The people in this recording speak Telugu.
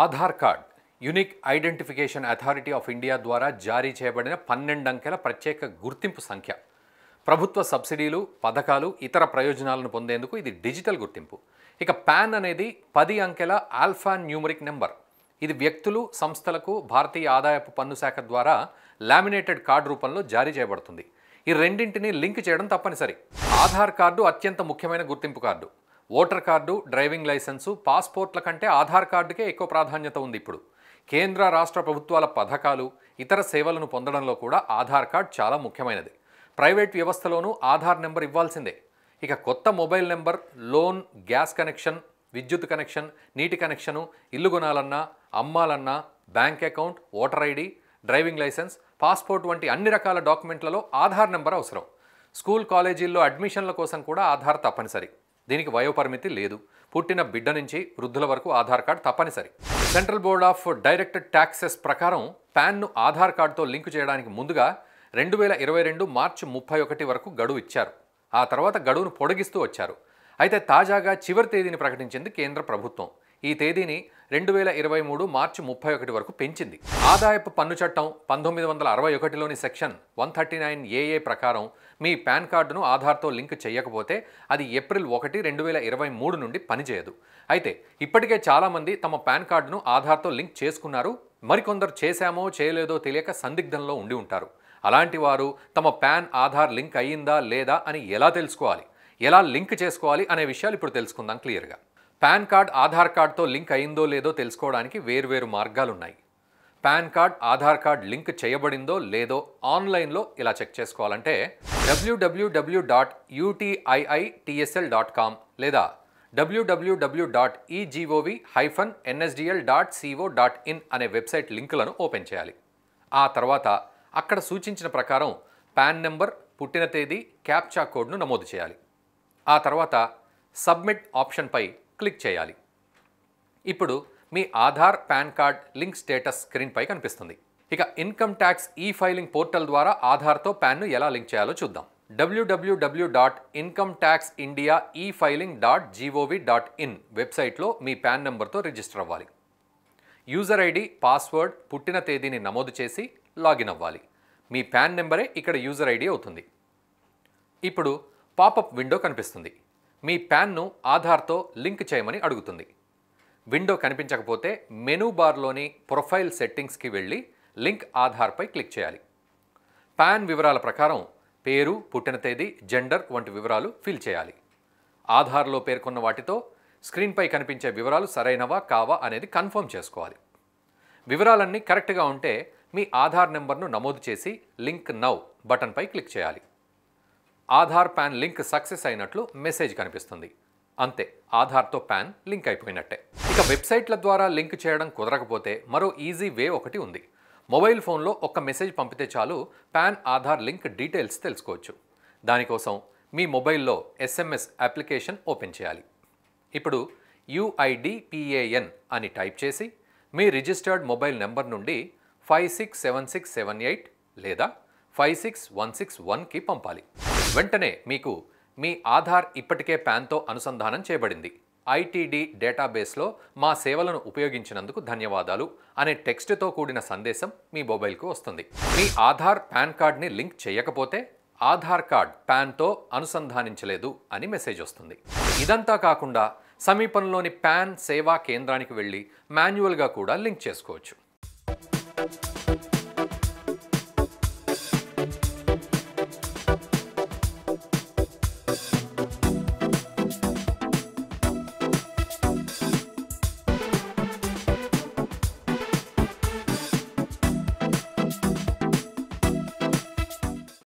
Aadhaar card unique identification authority of India ద్వారా జారీ చేయబడిన పన్నెండు అంకెల ప్రత్యేక గుర్తింపు సంఖ్య ప్రభుత్వ సబ్సిడీలు పథకాలు ఇతర ప్రయోజనాలను పొందేందుకు ఇది డిజిటల్ గుర్తింపు ఇక పాన్ అనేది పది అంకెల ఆల్ఫా న్యూమరిక్ నెంబర్ ఇది వ్యక్తులు సంస్థలకు భారతీయ ఆదాయపు పన్ను శాఖ ద్వారా లామినేటెడ్ కార్డు రూపంలో జారీ చేయబడుతుంది ఈ రెండింటిని లింక్ చేయడం తప్పనిసరి ఆధార్ కార్డు అత్యంత ముఖ్యమైన గుర్తింపు card voter card driving licence పాస్పోర్ట్ల కంటే ఆధార్ కార్డుకే ఎక్కువ ప్రాధాన్యత ఉంది ఇప్పుడు కేంద్ర రాష్ట్ర ప్రభుత్వాల పథకాలు ఇతర సేవలను పొందడంలో కూడా ఆధార్ కార్డ్ చాలా ముఖ్యమైనది ప్రైవేట్ వ్యవస్థలోనూ ఆధార్ నెంబర్ ఇవ్వాల్సిందే ఇక కొత్త mobile number loan gas connection విద్యుత్ కనెక్షన్ నీటి కనెక్షను ఇల్లు కొనాలన్నా అమ్మాలన్నా bank account voter ID driving licence passport వంటి అన్ని రకాల డాక్యుమెంట్లలో ఆధార్ నెంబర్ అవసరం స్కూల్ కాలేజీల్లో అడ్మిషన్ల కోసం కూడా ఆధార్ తప్పనిసరి దీనికి వయోపరిమితి లేదు పుట్టిన బిడ్డ నుంచి వృద్ధుల వరకు ఆధార్ కార్డు తప్పనిసరి central board of direct taxes ప్రకారం ప్యాన్ను ఆధార్ కార్డుతో లింక్ చేయడానికి ముందుగా రెండు వేల ఇరవై రెండు మార్చి ముప్పై ఒకటి వరకు గడువు ఇచ్చారు ఆ తర్వాత గడువును పొడిగిస్తూ వచ్చారు అయితే తాజాగా చివరి తేదీని ప్రకటించింది కేంద్ర ప్రభుత్వం ఈ తేదీని రెండు వేల ఇరవై మూడు మార్చి ముప్పై ఒకటి వరకు పెంచింది ఆదాయపు పన్ను చట్టం పంతొమ్మిది వందల అరవై ఒకటిలోని section one thirty nine AA ప్రకారం మీ పాన్ కార్డును ఆధార్తో లింక్ చేయకపోతే అది ఏప్రిల్ ఒకటి రెండు వేల ఇరవై మూడు నుండి పనిచేయదు అయితే ఇప్పటికే చాలామంది తమ పాన్ కార్డును ఆధార్తో లింక్ చేసుకున్నారు మరికొందరు చేశామో చేయలేదో తెలియక సందిగ్ధంలో ఉండి ఉంటారు అలాంటి వారు తమ పాన్ ఆధార్ లింక్ అయ్యిందా లేదా అని ఎలా తెలుసుకోవాలి ఎలా లింక్ చేసుకోవాలి అనే విషయాలు ఇప్పుడు తెలుసుకుందాం క్లియర్గా పాన్ కార్డ్ ఆధార్ కార్డ్తో లింక్ అయిందో లేదో తెలుసుకోవడానికి వేర్వేరు మార్గాలున్నాయి PAN card Aadhaar card link చేయబడిందో లేదో ఆన్లైన్లో ఇలా చెక్ చేసుకోవాలంటే డబ్ల్యూడబ్ల్యూడబ్ల్యూ డాట్ యూటీఐఐటిఎస్ఎల్ డాట్ కామ్ లేదా డబ్ల్యూడబ్ల్యూడబ్ల్యూ dot egov hyphen NSDL dot co dot in అనే వెబ్సైట్ లింకులను ఓపెన్ చేయాలి ఆ తర్వాత అక్కడ సూచించిన ప్రకారం పాన్ నెంబర్ పుట్టిన తేదీ క్యాప్చా కోడ్ను నమోదు చేయాలి ఆ తర్వాత సబ్మిట్ ఆప్షన్పై క్లిక్ చేయాలి ఇప్పుడు మీ Aadhaar PAN card link status స్క్రీన్పై కనిపిస్తుంది ఇక income tax e filing portal ద్వారా ఆధార్తో ప్యాన్ను ఎలా లింక్ చేయాలో చూద్దాం డబ్ల్యూడబ్ల్యూడబ్ల్యూ dot income tax India e filing dot gov dot in వెబ్సైట్లో మీ ప్యాన్ నెంబర్తో రిజిస్టర్ అవ్వాలి యూజర్ ఐడి పాస్వర్డ్ పుట్టిన తేదీని నమోదు చేసి లాగిన్ అవ్వాలి మీ ప్యాన్ నెంబరే ఇక్కడ యూజర్ ఐడి అవుతుంది ఇప్పుడు పాపప్ విండో కనిపిస్తుంది మీ ప్యాన్ను ఆధార్తో లింక్ చేయమని అడుగుతుంది విండో కనిపించకపోతే మెనూ బార్లోని ప్రొఫైల్ సెట్టింగ్స్కి వెళ్ళి లింక్ ఆధార్పై క్లిక్ చేయాలి పాన్ వివరాల ప్రకారం పేరు పుట్టిన తేదీ జెండర్ వంటి వివరాలు ఫిల్ చేయాలి ఆధార్లో పేర్కొన్న వాటితో స్క్రీన్పై కనిపించే వివరాలు సరైనవా కావా అనేది కన్ఫర్మ్ చేసుకోవాలి వివరాలన్నీ కరెక్ట్గా ఉంటే మీ ఆధార్ నెంబర్ను నమోదు చేసి లింక్ నౌ బటన్పై క్లిక్ చేయాలి ఆధార్ పాన్ లింక్ సక్సెస్ అయినట్లు మెసేజ్ కనిపిస్తుంది అంతే ఆధార్తో పాన్ లింక్ అయిపోయినట్టే ఇక వెబ్సైట్ల ద్వారా లింక్ చేయడం కుదరకపోతే మరో ఈజీ వే ఒకటి ఉంది మొబైల్ ఫోన్లో ఒక్క మెసేజ్ పంపితే చాలు పాన్ ఆధార్ లింక్ డీటెయిల్స్ తెలుసుకోవచ్చు దానికోసం మీ మొబైల్లో ఎస్ఎంఎస్ అప్లికేషన్ ఓపెన్ చేయాలి ఇప్పుడు యుఐడిపిఏఎన్ అని టైప్ చేసి మీ రిజిస్టర్డ్ మొబైల్ నెంబర్ నుండి five six seven six seven eight లేదా ఫైవ్ సిక్స్ వన్ సిక్స్ వన్కి పంపాలి వెంటనే మీకు మీ ఆధార్ ఇప్పటికే ప్యాన్తో అనుసంధానం చేయబడింది ఐటీడీ డేటాబేస్లో మా సేవలను ఉపయోగించినందుకు ధన్యవాదాలు అనే టెక్స్ట్తో కూడిన సందేశం మీ మొబైల్కు వస్తుంది మీ ఆధార్ పాన్ కార్డ్ని లింక్ చేయకపోతే ఆధార్ కార్డ్ ప్యాన్తో అనుసంధానించలేదు అని మెసేజ్ వస్తుంది ఇదంతా కాకుండా సమీపంలోని ప్యాన్ సేవా కేంద్రానికి వెళ్ళి మాన్యువల్గా కూడా లింక్ చేసుకోవచ్చు